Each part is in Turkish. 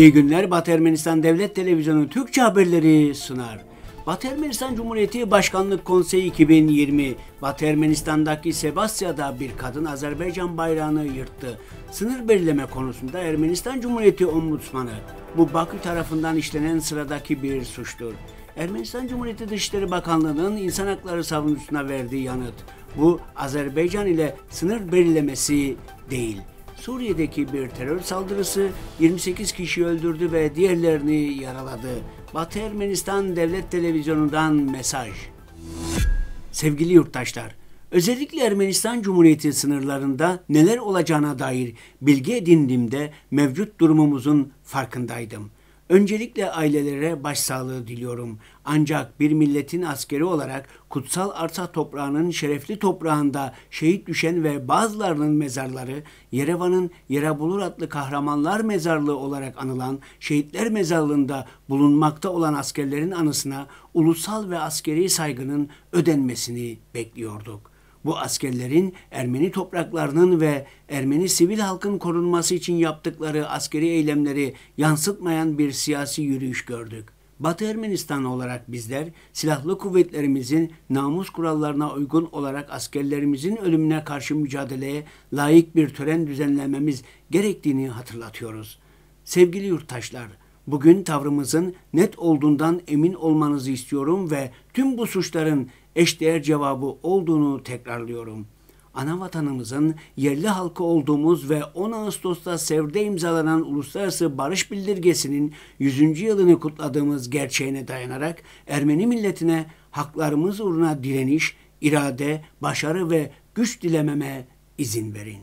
İyi günler Batı Ermenistan Devlet Televizyonu Türkçe haberleri sunar. Batı Ermenistan Cumhuriyeti Başkanlık Konseyi 2020 Batı Ermenistan'daki Sebastya'da bir kadın Azerbaycan bayrağını yırttı. Sınır belirleme konusunda Ermenistan Cumhuriyeti Ombudsmanı bu Bakü tarafından işlenen sıradaki bir suçtur. Ermenistan Cumhuriyeti Dışişleri Bakanlığı'nın insan hakları savunucusuna verdiği yanıt bu Azerbaycan ile sınır belirlemesi değil. Suriye'deki bir terör saldırısı 28 kişi öldürdü ve diğerlerini yaraladı. Batı Ermenistan Devlet Televizyonu'ndan mesaj. Sevgili yurttaşlar, özellikle Ermenistan Cumhuriyeti sınırlarında neler olacağına dair bilgi edindiğimde mevcut durumumuzun farkındaydım.'' Öncelikle ailelere başsağlığı diliyorum. Ancak bir milletin askeri olarak kutsal arsa toprağının şerefli toprağında şehit düşen ve bazılarının mezarları Yerevan'ın Yerabulur adlı kahramanlar mezarlığı olarak anılan şehitler mezarlığında bulunmakta olan askerlerin anısına ulusal ve askeri saygının ödenmesini bekliyorduk bu askerlerin Ermeni topraklarının ve Ermeni sivil halkın korunması için yaptıkları askeri eylemleri yansıtmayan bir siyasi yürüyüş gördük. Batı Ermenistan olarak bizler silahlı kuvvetlerimizin namus kurallarına uygun olarak askerlerimizin ölümüne karşı mücadeleye layık bir tören düzenlememiz gerektiğini hatırlatıyoruz. Sevgili yurttaşlar, bugün tavrımızın net olduğundan emin olmanızı istiyorum ve tüm bu suçların eşdeğer cevabı olduğunu tekrarlıyorum. Ana vatanımızın yerli halkı olduğumuz ve 10 Ağustos'ta Sevr'de imzalanan Uluslararası Barış Bildirgesi'nin 100. yılını kutladığımız gerçeğine dayanarak Ermeni milletine haklarımız uğruna direniş, irade, başarı ve güç dilememe izin verin.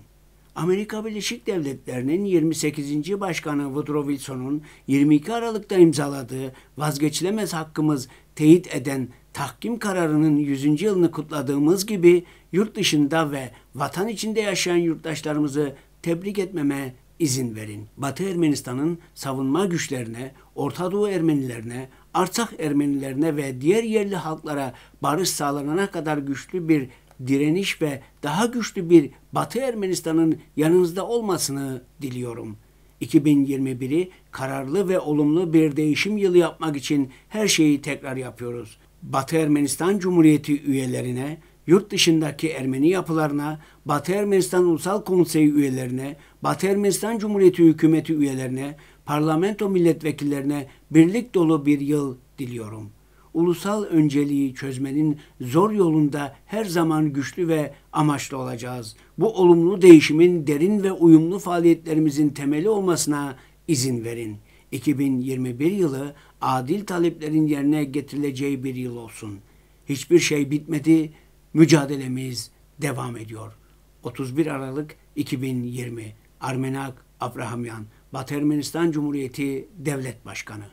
Amerika Birleşik Devletleri'nin 28. Başkanı Woodrow Wilson'un 22 Aralık'ta imzaladığı vazgeçilemez hakkımız teyit eden tahkim kararının 100. yılını kutladığımız gibi yurt dışında ve vatan içinde yaşayan yurttaşlarımızı tebrik etmeme izin verin. Batı Ermenistan'ın savunma güçlerine, Orta Doğu Ermenilerine, Arçak Ermenilerine ve diğer yerli halklara barış sağlanana kadar güçlü bir direniş ve daha güçlü bir Batı Ermenistan'ın yanınızda olmasını diliyorum. 2021'i kararlı ve olumlu bir değişim yılı yapmak için her şeyi tekrar yapıyoruz. Batı Ermenistan Cumhuriyeti üyelerine, yurt dışındaki Ermeni yapılarına, Batı Ermenistan Ulusal Konseyi üyelerine, Batı Ermenistan Cumhuriyeti hükümeti üyelerine, parlamento milletvekillerine birlik dolu bir yıl diliyorum. Ulusal önceliği çözmenin zor yolunda her zaman güçlü ve amaçlı olacağız. Bu olumlu değişimin derin ve uyumlu faaliyetlerimizin temeli olmasına izin verin.'' 2021 yılı adil taleplerin yerine getirileceği bir yıl olsun. Hiçbir şey bitmedi, mücadelemiz devam ediyor. 31 Aralık 2020 Armenak Abrahamyan Batı Ermenistan Cumhuriyeti Devlet Başkanı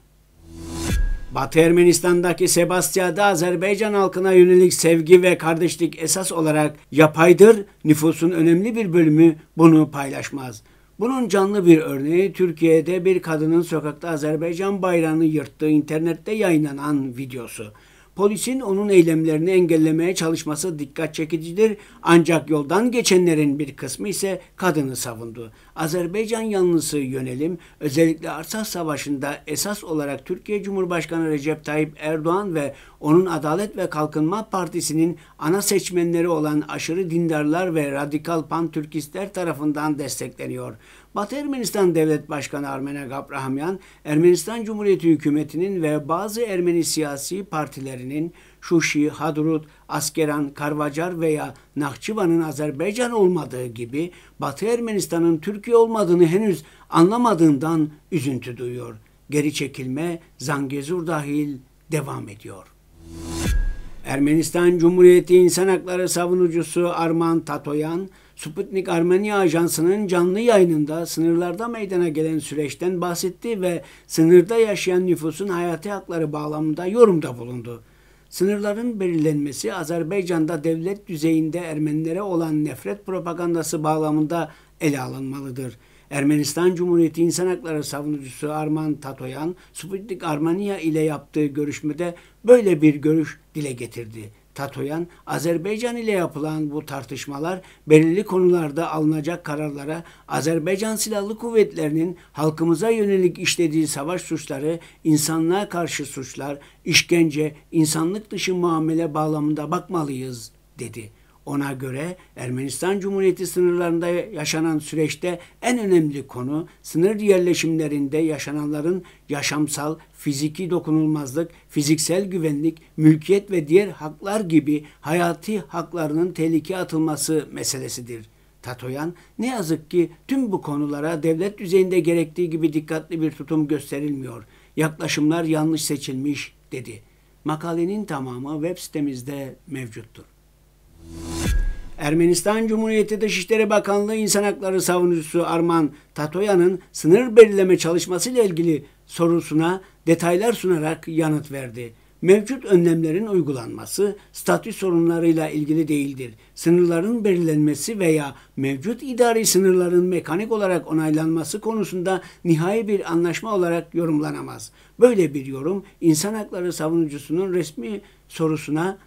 Batı Ermenistan'daki Sebastiada, Azerbaycan halkına yönelik sevgi ve kardeşlik esas olarak yapaydır. Nüfusun önemli bir bölümü bunu paylaşmaz. Bunun canlı bir örneği Türkiye'de bir kadının sokakta Azerbaycan bayrağını yırttığı internette yayınlanan videosu. Polisin onun eylemlerini engellemeye çalışması dikkat çekicidir. Ancak yoldan geçenlerin bir kısmı ise kadını savundu. Azerbaycan yanlısı yönelim özellikle Arsas Savaşı'nda esas olarak Türkiye Cumhurbaşkanı Recep Tayyip Erdoğan ve onun Adalet ve Kalkınma Partisi'nin ana seçmenleri olan aşırı dindarlar ve radikal pan-Türkistler tarafından destekleniyor. Batı Ermenistan Devlet Başkanı Armena Gabrahamyan, Ermenistan Cumhuriyeti hükümetinin ve bazı Ermeni siyasi partilerin liderlerinin Şuşi, Hadrut, Askeran, Karvacar veya Nahçıvan'ın Azerbaycan olmadığı gibi Batı Ermenistan'ın Türkiye olmadığını henüz anlamadığından üzüntü duyuyor. Geri çekilme Zangezur dahil devam ediyor. Ermenistan Cumhuriyeti İnsan Hakları Savunucusu Arman Tatoyan, Sputnik Armenya Ajansı'nın canlı yayınında sınırlarda meydana gelen süreçten bahsetti ve sınırda yaşayan nüfusun hayati hakları bağlamında yorumda bulundu. Sınırların belirlenmesi Azerbaycan'da devlet düzeyinde Ermenilere olan nefret propagandası bağlamında ele alınmalıdır. Ermenistan Cumhuriyeti İnsan Hakları Savunucusu Arman Tatoyan, Sputnik Armenia ile yaptığı görüşmede böyle bir görüş dile getirdi. Tatoyan, Azerbaycan ile yapılan bu tartışmalar belirli konularda alınacak kararlara Azerbaycan Silahlı Kuvvetleri'nin halkımıza yönelik işlediği savaş suçları, insanlığa karşı suçlar, işkence, insanlık dışı muamele bağlamında bakmalıyız dedi. Ona göre Ermenistan Cumhuriyeti sınırlarında yaşanan süreçte en önemli konu sınır yerleşimlerinde yaşananların yaşamsal, fiziki dokunulmazlık, fiziksel güvenlik, mülkiyet ve diğer haklar gibi hayati haklarının tehlikeye atılması meselesidir. Tatoyan ne yazık ki tüm bu konulara devlet düzeyinde gerektiği gibi dikkatli bir tutum gösterilmiyor. Yaklaşımlar yanlış seçilmiş dedi. Makalenin tamamı web sitemizde mevcuttur. Ermenistan Cumhuriyeti Dışişleri Bakanlığı İnsan Hakları Savunucusu Arman Tatoyan'ın sınır belirleme çalışmasıyla ilgili sorusuna detaylar sunarak yanıt verdi. Mevcut önlemlerin uygulanması statü sorunlarıyla ilgili değildir. Sınırların belirlenmesi veya mevcut idari sınırların mekanik olarak onaylanması konusunda nihai bir anlaşma olarak yorumlanamaz. Böyle bir yorum insan hakları savunucusunun resmi sorusuna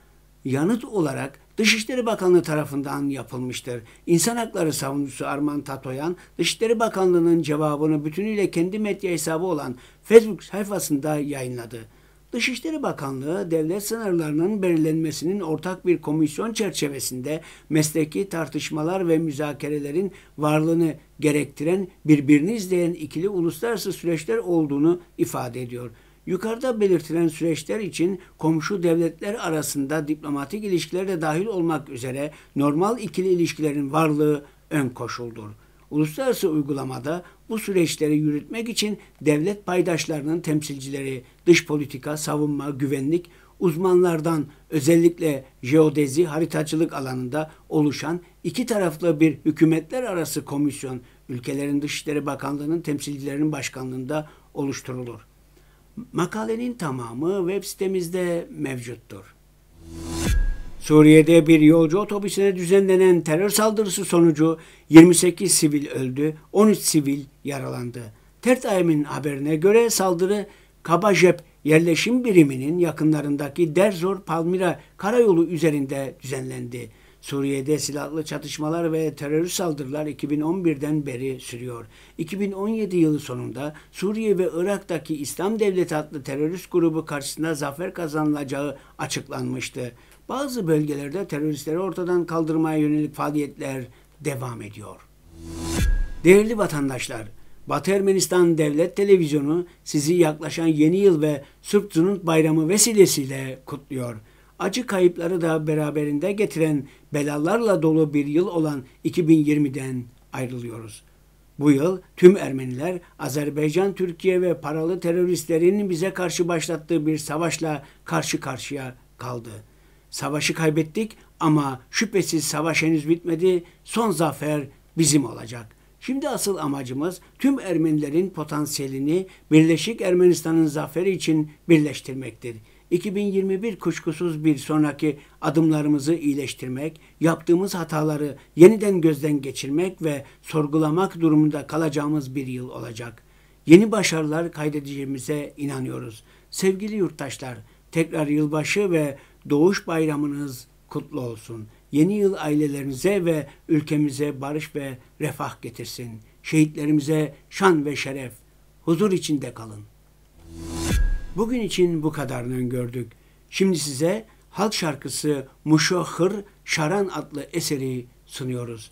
yanıt olarak Dışişleri Bakanlığı tarafından yapılmıştır. İnsan hakları savunucusu Arman Tatoyan, Dışişleri Bakanlığı'nın cevabını bütünüyle kendi medya hesabı olan Facebook sayfasında yayınladı. Dışişleri Bakanlığı devlet sınırlarının belirlenmesinin ortak bir komisyon çerçevesinde mesleki tartışmalar ve müzakerelerin varlığını gerektiren birbirini izleyen ikili uluslararası süreçler olduğunu ifade ediyor. Yukarıda belirtilen süreçler için komşu devletler arasında diplomatik ilişkilerde dahil olmak üzere normal ikili ilişkilerin varlığı ön koşuldur. Uluslararası uygulamada bu süreçleri yürütmek için devlet paydaşlarının temsilcileri dış politika, savunma, güvenlik uzmanlardan özellikle jeodezi, haritacılık alanında oluşan iki taraflı bir hükümetler arası komisyon ülkelerin Dışişleri Bakanlığı'nın temsilcilerinin başkanlığında oluşturulur. Makalenin tamamı web sitemizde mevcuttur. Suriye'de bir yolcu otobüsüne düzenlenen terör saldırısı sonucu 28 sivil öldü, 13 sivil yaralandı. Tertayim'in haberine göre saldırı Kabajep yerleşim biriminin yakınlarındaki Derzor-Palmira karayolu üzerinde düzenlendi. Suriye'de silahlı çatışmalar ve terörist saldırılar 2011'den beri sürüyor. 2017 yılı sonunda Suriye ve Irak'taki İslam Devleti adlı terörist grubu karşısında zafer kazanılacağı açıklanmıştı. Bazı bölgelerde teröristleri ortadan kaldırmaya yönelik faaliyetler devam ediyor. Değerli vatandaşlar, Batı Ermenistan Devlet Televizyonu sizi yaklaşan yeni yıl ve Sırp Zunut Bayramı vesilesiyle kutluyor acı kayıpları da beraberinde getiren belalarla dolu bir yıl olan 2020'den ayrılıyoruz. Bu yıl tüm Ermeniler Azerbaycan, Türkiye ve paralı teröristlerin bize karşı başlattığı bir savaşla karşı karşıya kaldı. Savaşı kaybettik ama şüphesiz savaş henüz bitmedi. Son zafer bizim olacak. Şimdi asıl amacımız tüm Ermenilerin potansiyelini Birleşik Ermenistan'ın zaferi için birleştirmektir. 2021 kuşkusuz bir sonraki adımlarımızı iyileştirmek, yaptığımız hataları yeniden gözden geçirmek ve sorgulamak durumunda kalacağımız bir yıl olacak. Yeni başarılar kaydedeceğimize inanıyoruz. Sevgili yurttaşlar, tekrar yılbaşı ve doğuş bayramınız kutlu olsun. Yeni yıl ailelerinize ve ülkemize barış ve refah getirsin. Şehitlerimize şan ve şeref, huzur içinde kalın. Bugün için bu kadarını gördük. Şimdi size halk şarkısı Muşo Hır Şaran adlı eseri sunuyoruz.